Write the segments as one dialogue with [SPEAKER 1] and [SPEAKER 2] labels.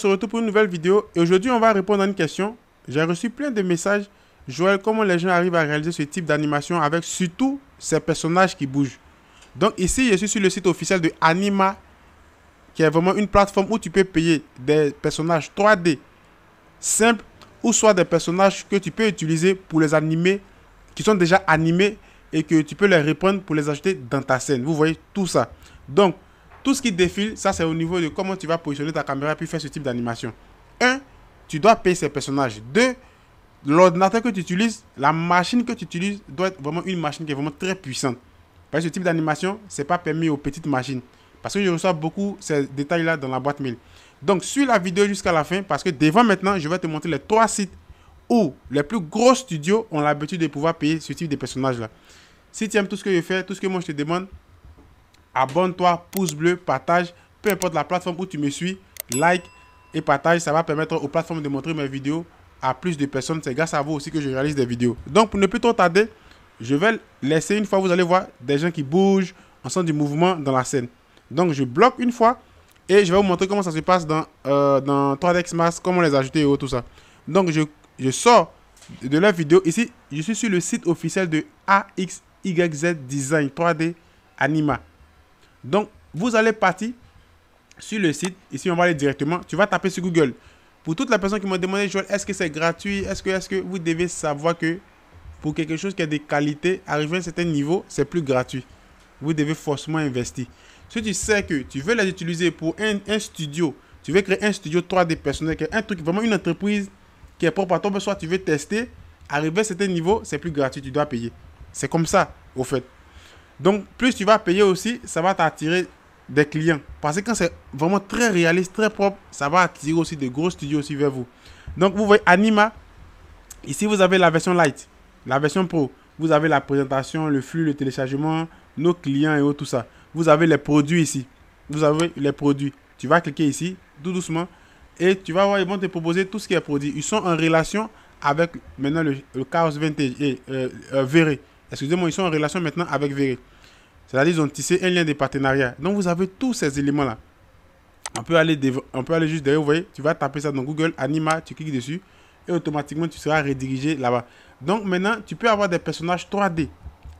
[SPEAKER 1] se retrouve pour une nouvelle vidéo et aujourd'hui on va répondre à une question. J'ai reçu plein de messages. Joël, comment les gens arrivent à réaliser ce type d'animation avec surtout ces personnages qui bougent. Donc ici, je suis sur le site officiel de Anima, qui est vraiment une plateforme où tu peux payer des personnages 3D simples ou soit des personnages que tu peux utiliser pour les animer, qui sont déjà animés et que tu peux les reprendre pour les acheter dans ta scène. Vous voyez tout ça. Donc, tout ce qui défile, ça c'est au niveau de comment tu vas positionner ta caméra puis faire ce type d'animation. Un, Tu dois payer ces personnages. Deux, L'ordinateur que tu utilises, la machine que tu utilises doit être vraiment une machine qui est vraiment très puissante. Parce que ce type d'animation, ce n'est pas permis aux petites machines. Parce que je reçois beaucoup ces détails-là dans la boîte mail. Donc, suis la vidéo jusqu'à la fin parce que devant maintenant, je vais te montrer les trois sites où les plus gros studios ont l'habitude de pouvoir payer ce type de personnages-là. Si tu aimes tout ce que je fais, tout ce que moi je te demande, abonne-toi, pouce bleu, partage, peu importe la plateforme où tu me suis, like et partage, ça va permettre aux plateformes de montrer mes vidéos à plus de personnes. C'est grâce à vous aussi que je réalise des vidéos. Donc, pour ne plus trop tarder, je vais laisser une fois, vous allez voir des gens qui bougent, en sens du mouvement dans la scène. Donc, je bloque une fois et je vais vous montrer comment ça se passe dans, euh, dans 3DX Mask, comment les ajouter et tout ça. Donc, je, je sors de la vidéo. Ici, je suis sur le site officiel de AXYZ Design 3D Anima. Donc, vous allez partir sur le site. Ici, on va aller directement. Tu vas taper sur Google. Pour toute la personne qui m'a demandé, Joël, est-ce que c'est gratuit Est-ce que, est -ce que vous devez savoir que pour quelque chose qui a des qualités, arriver à un certain niveau, c'est plus gratuit. Vous devez forcément investir. Si tu sais que tu veux les utiliser pour un, studio, tu veux créer un studio 3D personnel, un truc, vraiment une entreprise qui est propre à toi, soit tu veux tester, arriver à un certain niveau, c'est plus gratuit, tu dois payer. C'est comme ça, au fait. Donc, plus tu vas payer aussi, ça va t'attirer des clients. Parce que quand c'est vraiment très réaliste, très propre, ça va attirer aussi des gros studios aussi vers vous. Donc, vous voyez Anima. Ici, vous avez la version light, la version pro. Vous avez la présentation, le flux, le téléchargement, nos clients et tout ça. Vous avez les produits ici. Vous avez les produits. Tu vas cliquer ici, tout doucement, et tu vas voir, ils vont te proposer tout ce qui est produit. Ils sont en relation avec maintenant le, Chaos Vintage et euh, euh Excusez-moi, ils sont en relation maintenant avec Véré. C'est-à-dire qu'ils ont tissé un lien de partenariat. Donc vous avez tous ces éléments-là. On peut aller, on peut aller juste derrière, vous voyez, tu vas taper ça dans Google, Anima, tu cliques dessus et automatiquement tu seras redirigé là-bas. Donc maintenant, tu peux avoir des personnages 3D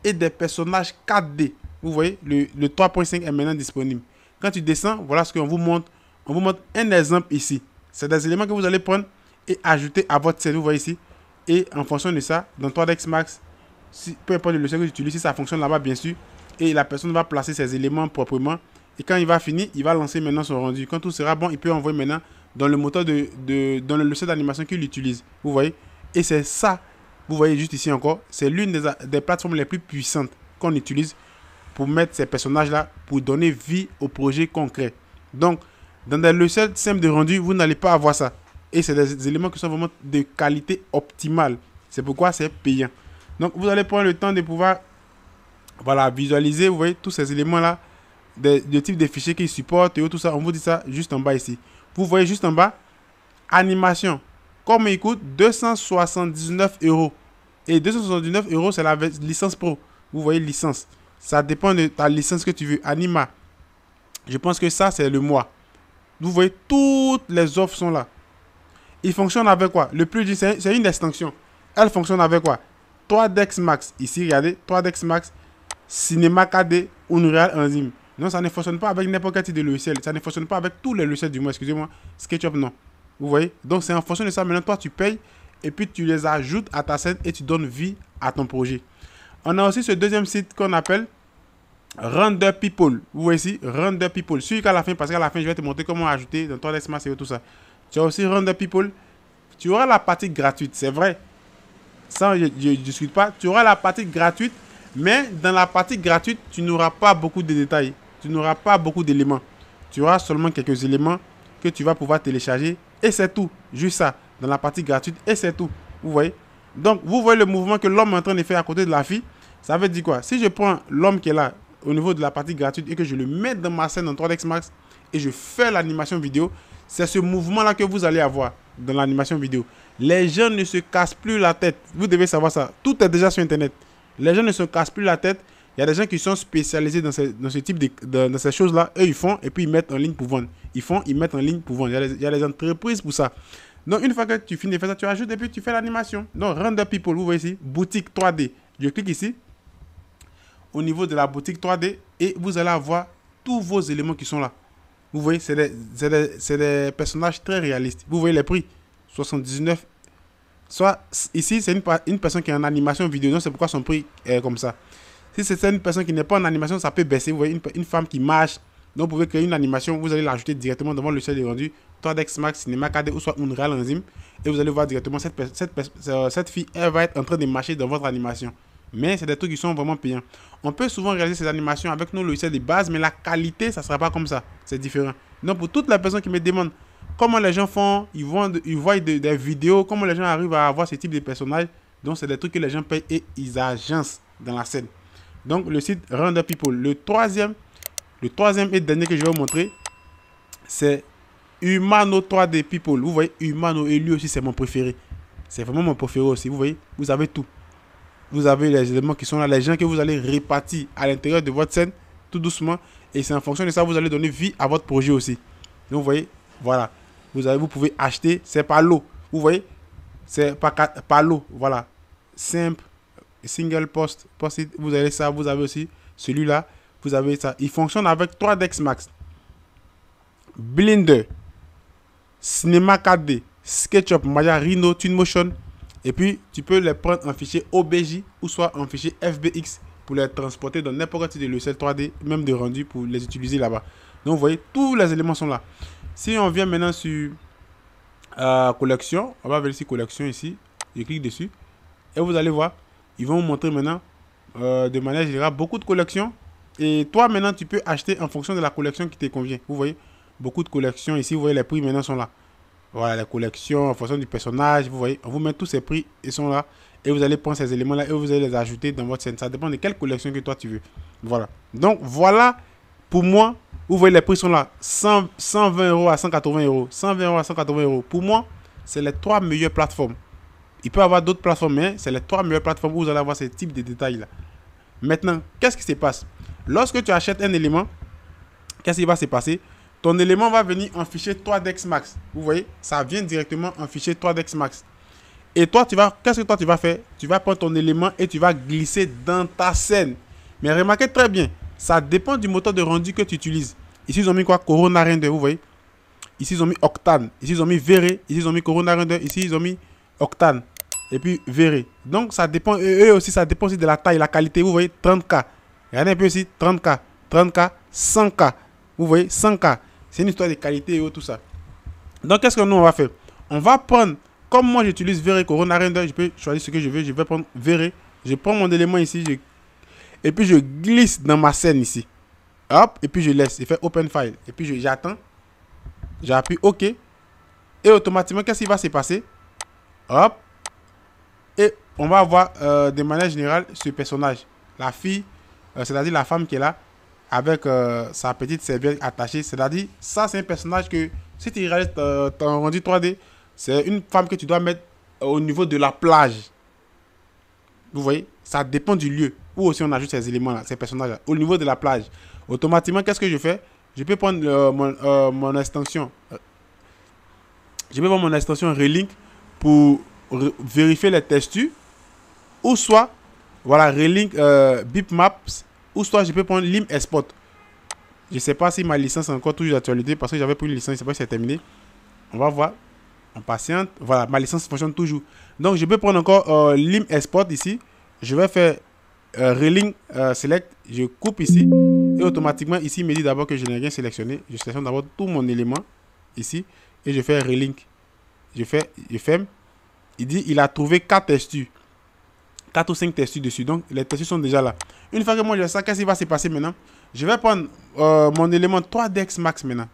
[SPEAKER 1] et des personnages 4D. Vous voyez, le, 3.5 est maintenant disponible. Quand tu descends, voilà ce qu'on vous montre. On vous montre un exemple ici. C'est des éléments que vous allez prendre et ajouter à votre scène. Vous voyez ici. Et en fonction de ça, dans 3 dx Max, si, peu importe le logiciel que tu utilises, si ça fonctionne là-bas, bien sûr, et la personne va placer ses éléments proprement. Et quand il va finir, il va lancer maintenant son rendu. Quand tout sera bon, il peut envoyer maintenant dans le moteur de, dans le logiciel d'animation qu'il utilise. Vous voyez Et c'est ça. Vous voyez juste ici encore, c'est l'une des, plateformes les plus puissantes qu'on utilise pour mettre ces personnages-là, pour donner vie au projet concret. Donc, dans des logiciel simples de rendu, vous n'allez pas avoir ça. Et c'est des éléments qui sont vraiment de qualité optimale. C'est pourquoi c'est payant. Donc, vous allez prendre le temps de pouvoir voilà, visualiser, vous voyez, tous ces éléments-là, le type de fichiers qu'ils supportent et tout ça. On vous dit ça juste en bas ici. Vous voyez juste en bas, animation. Comme il coûte 279 euros. Et 279 euros, c'est la licence pro. Vous voyez, licence. Ça dépend de ta licence que tu veux. Anima. Je pense que ça, c'est le mois. Vous voyez, toutes les offres sont là. Il fonctionne avec quoi Le plus c'est une extension. Elle fonctionne avec quoi 3 Dex Max. Ici, regardez, 3 Dex Max cinéma KD, Unreal Enzyme. Non, ça ne fonctionne pas avec n'importe quel type de logiciel. Ça ne fonctionne pas avec tous les logiciels du mois excusez-moi. SketchUp, non. Vous voyez Donc, c'est en fonction de ça. Maintenant, toi, tu payes et puis tu les ajoutes à ta scène et tu donnes vie à ton projet. On a aussi ce deuxième site qu'on appelle Render People. Vous voyez ici, Render People. Celui qu'à la fin, parce qu'à la fin, je vais te montrer comment ajouter dans ton SMS et tout ça. Tu as aussi Render People. Tu auras la partie gratuite, c'est vrai. Ça, je ne discute pas. Tu auras la partie gratuite mais dans la partie gratuite, tu n'auras pas beaucoup de détails. Tu n'auras pas beaucoup d'éléments. Tu auras seulement quelques éléments que tu vas pouvoir télécharger. Et c'est tout. Juste ça. Dans la partie gratuite. Et c'est tout. Vous voyez Donc, vous voyez le mouvement que l'homme est en train de faire à côté de la fille. Ça veut dire quoi Si je prends l'homme qui est là au niveau de la partie gratuite et que je le mets dans ma scène en 3 dx Max et je fais l'animation vidéo, c'est ce mouvement-là que vous allez avoir dans l'animation vidéo. Les gens ne se cassent plus la tête. Vous devez savoir ça. Tout est déjà sur Internet. Les gens ne se cassent plus la tête. Il y a des gens qui sont spécialisés dans ce, type de, ces choses-là. Eux, ils font et puis ils mettent en ligne pour vendre. Ils font, ils mettent en ligne pour vendre. Il y a les, entreprises pour ça. Donc, une fois que tu finis de faire ça, tu ajoutes et puis tu fais l'animation. Donc, Render People, vous voyez ici, boutique 3D. Je clique ici, au niveau de la boutique 3D, et vous allez avoir tous vos éléments qui sont là. Vous voyez, c'est des, des, personnages très réalistes. Vous voyez les prix 79 Soit ici, c'est une, une, personne qui est en animation vidéo, non, c'est pourquoi son prix est comme ça. Si c'est une personne qui n'est pas en animation, ça peut baisser. Vous voyez, une, une, femme qui marche, donc vous pouvez créer une animation, vous allez l'ajouter directement devant le ciel rendu, 3DX Max, Cinema 4 ou soit Unreal Enzyme, et vous allez voir directement cette, cette, euh, cette fille, elle va être en train de marcher dans votre animation. Mais c'est des trucs qui sont vraiment payants. On peut souvent réaliser ces animations avec nos logiciels de base, mais la qualité, ça ne sera pas comme ça. C'est différent. Donc pour toutes les personnes qui me demandent, comment les gens font, ils, vont, ils voient des, vidéos, comment les gens arrivent à avoir ce type de personnages. Donc, c'est des trucs que les gens payent et ils agencent dans la scène. Donc, le site Render People. Le troisième, le troisième et dernier que je vais vous montrer, c'est Humano 3D People. Vous voyez, Humano, et lui aussi, c'est mon préféré. C'est vraiment mon préféré aussi. Vous voyez, vous avez tout. Vous avez les éléments qui sont là, les gens que vous allez répartir à l'intérieur de votre scène, tout doucement. Et c'est en fonction de ça, vous allez donner vie à votre projet aussi. Donc, vous voyez, voilà vous, avez, vous pouvez acheter, c'est pas l'eau Vous voyez C'est pas pas l'eau voilà. Simple, single post, vous avez ça, vous avez aussi celui-là, vous avez ça. Il fonctionne avec 3DX Max, Blender, Cinema 4D, SketchUp, Maya, Rhino, Motion. Et puis, tu peux les prendre en fichier OBJ ou soit en fichier FBX pour les transporter dans n'importe quel logiciel 3D, même de rendu pour les utiliser là-bas. Donc, vous voyez, tous les éléments sont là. Si on vient maintenant sur euh, collection, on va sur collection ici. Je clique dessus. Et vous allez voir, ils vont vous montrer maintenant euh, de manière générale beaucoup de collections. Et toi maintenant, tu peux acheter en fonction de la collection qui te convient. Vous voyez, beaucoup de collections ici. Vous voyez, les prix maintenant sont là. Voilà, les collection en fonction du personnage. Vous voyez, on vous met tous ces prix. Ils sont là. Et vous allez prendre ces éléments-là et vous allez les ajouter dans votre scène. Ça dépend de quelle collection que toi tu veux. Voilà. Donc voilà, pour moi, vous voyez, les prix sont là. 120 euros à 180 euros. 120 euros à 180 euros. Pour moi, c'est les trois meilleures plateformes. Il peut y avoir d'autres plateformes, mais c'est les trois meilleures plateformes où vous allez avoir ce type de détails-là. Maintenant, qu'est-ce qui se passe Lorsque tu achètes un élément, qu'est-ce qui va se passer Ton élément va venir en fichier 3 dx Max. Vous voyez, ça vient directement en fichier 3DEX Max. Et toi, tu vas, qu'est-ce que toi tu vas faire Tu vas prendre ton élément et tu vas glisser dans ta scène. Mais remarquez très bien, ça dépend du moteur de rendu que tu utilises. Ici, ils ont mis quoi Corona Render vous voyez Ici, ils ont mis octane. Ici, ils ont mis verré. Ici, ils ont mis corona Render, Ici, ils ont mis octane. Et puis, verré. Donc, ça dépend. Eux aussi, ça dépend aussi de la taille, la qualité. Vous voyez 30K. Regardez un peu ici 30K. 30K. 100K. Vous voyez 100K. C'est une histoire de qualité et tout ça. Donc, qu'est-ce que nous, on va faire On va prendre. Comme moi, j'utilise verré, corona Render Je peux choisir ce que je veux. Je vais prendre verré. Je prends mon élément ici. Et puis, je glisse dans ma scène ici. Hop, et puis je laisse. Il fait open file. Et puis j'attends. J'appuie OK. Et automatiquement, qu'est-ce qui va se passer Hop. Et on va avoir euh, de manière générale ce personnage. La fille, euh, c'est-à-dire la femme qui est là, avec euh, sa petite serviette attachée. C'est-à-dire, ça, c'est un personnage que si tu réalises ton rendu 3D, c'est une femme que tu dois mettre au niveau de la plage. Vous voyez Ça dépend du lieu où aussi on ajoute ces éléments-là, ces personnages Au niveau de la plage, automatiquement, qu'est-ce que je fais Je peux prendre euh, euh, mon, extension. Euh, je peux prendre mon extension Relink pour vérifier les textures. Ou soit, voilà, Relink euh, maps Ou soit, je peux prendre Lim Export. Je ne sais pas si ma licence est encore toujours d'actualité parce que j'avais pris une licence, je sais pas c'est terminé. On va voir. On patiente. Voilà, ma licence fonctionne toujours. Donc, je peux prendre encore euh, Lim Export ici. Je vais faire euh, Relink euh, Select. Je coupe ici. Et automatiquement, ici, il me dit d'abord que je n'ai rien sélectionné. Je sélectionne d'abord tout mon élément ici. Et je fais Relink. Je fais, je ferme. Il dit il a trouvé 4 textures. 4 ou 5 textures dessus. Donc, les textures sont déjà là. Une fois que moi, je sais qu'est-ce qui va se passer maintenant Je vais prendre euh, mon élément 3 dex Max maintenant.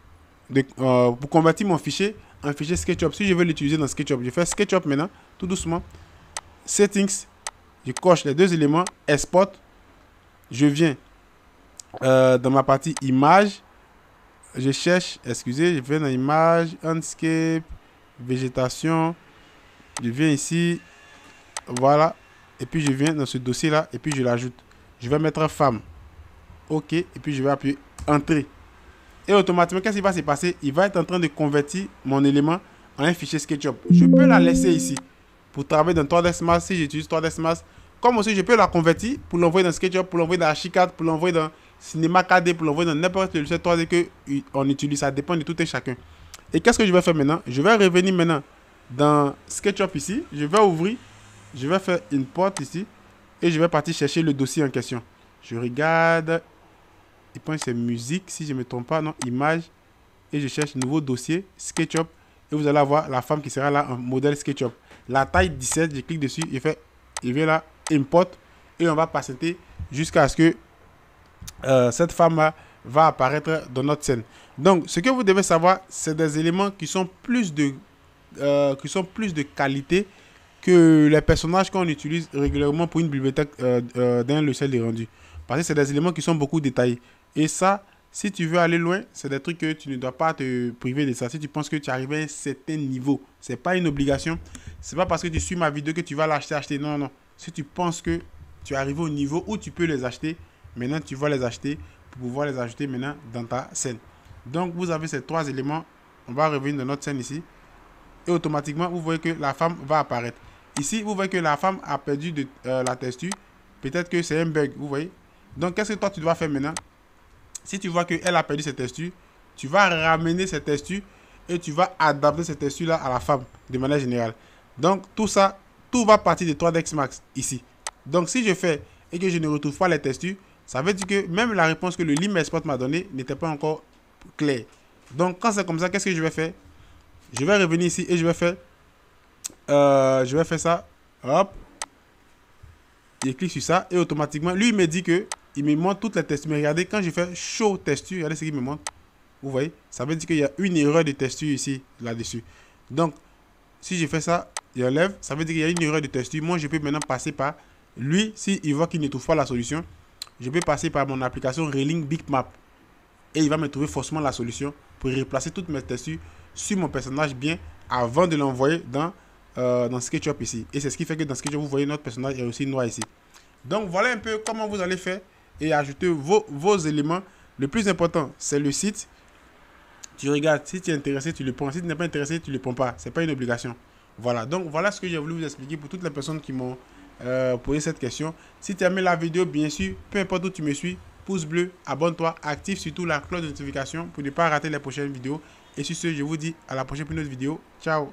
[SPEAKER 1] pour convertir mon fichier un fichier SketchUp. Si je veux l'utiliser dans SketchUp, je fais SketchUp maintenant, tout doucement. Settings, je coche les deux éléments, Export. Je viens euh, dans ma partie Image. Je cherche, excusez, je viens dans Image, Landscape, Végétation. Je viens ici, voilà. Et puis je viens dans ce dossier-là et puis je l'ajoute. Je vais mettre Femme. OK. Et puis je vais appuyer Entrée. Et automatiquement, qu'est-ce qui va se passer Il va être en train de convertir mon élément en un fichier SketchUp. Je peux la laisser ici pour travailler dans 3ds Max si j'utilise 3ds Max. Comme aussi, je peux la convertir pour l'envoyer dans SketchUp, pour l'envoyer dans Archicad, pour l'envoyer dans Cinema 4D, pour l'envoyer dans n'importe quel 3D qu'on utilise. Ça dépend de tout et chacun. Et qu'est-ce que je vais faire maintenant Je vais revenir maintenant dans SketchUp ici. Je vais ouvrir. Je vais faire une porte ici. Et je vais partir chercher le dossier en question. Je regarde point, c'est musique, si je ne me trompe pas, non, image. Et je cherche nouveau dossier, SketchUp. Et vous allez avoir la femme qui sera là en modèle SketchUp. La taille 17, je clique dessus, il fait, il vient là, import. Et on va patienter jusqu'à ce que euh, cette femme va apparaître dans notre scène. Donc, ce que vous devez savoir, c'est des éléments qui sont plus de, euh, qui sont plus de qualité que les personnages qu'on utilise régulièrement pour une bibliothèque d'un euh, dans le ciel des rendus. Parce que c'est des éléments qui sont beaucoup détaillés. Et ça, si tu veux aller loin, c'est des trucs que tu ne dois pas te priver de ça. Si tu penses que tu arrives à un certain niveau, ce n'est pas une obligation. Ce n'est pas parce que tu suis ma vidéo que tu vas l'acheter, acheter. Non, non. Si tu penses que tu arrives au niveau où tu peux les acheter, maintenant tu vas les acheter pour pouvoir les ajouter maintenant dans ta scène. Donc vous avez ces trois éléments. On va revenir dans notre scène ici. Et automatiquement, vous voyez que la femme va apparaître. Ici, vous voyez que la femme a perdu de, euh, la texture. Peut-être que c'est un bug, vous voyez. Donc, qu'est-ce que toi, tu dois faire maintenant si tu vois qu'elle a perdu ses testus, tu vas ramener ses testus et tu vas adapter cette testus-là à la femme de manière générale. Donc tout ça, tout va partir de 3DX Max ici. Donc si je fais et que je ne retrouve pas les testus, ça veut dire que même la réponse que le Lim m'a donnée n'était pas encore claire. Donc quand c'est comme ça, qu'est-ce que je vais faire Je vais revenir ici et je vais faire... Euh, je vais faire ça. Hop. je clique sur ça et automatiquement, lui, il me dit que il me montre toutes les textures. Mais regardez, quand je fais show texture, regardez ce qu'il me montre. Vous voyez Ça veut dire qu'il y a une erreur de texture ici, là-dessus. Donc, si je fais ça, il enlève. Ça veut dire qu'il y a une erreur de texture. Moi, je peux maintenant passer par lui. S'il il voit qu'il ne trouve pas la solution, je peux passer par mon application Relink Big Map. Et il va me trouver forcément la solution pour replacer toutes mes textures sur mon personnage bien avant de l'envoyer dans, euh, dans SketchUp ici. Et c'est ce qui fait que dans SketchUp, vous voyez notre personnage est aussi noir ici. Donc voilà un peu comment vous allez faire et ajouter vos, vos éléments. Le plus important, c'est le site. Tu regardes, si tu es intéressé, tu le prends. Si tu n'es pas intéressé, tu le prends pas. c'est pas une obligation. Voilà, donc voilà ce que j'ai voulu vous expliquer pour toutes les personnes qui m'ont euh, posé cette question. Si tu as la vidéo, bien sûr, peu importe où tu me suis, pouce bleu, abonne-toi, active surtout la cloche de notification pour ne pas rater les prochaines vidéos. Et sur ce, je vous dis à la prochaine pour une autre vidéo. Ciao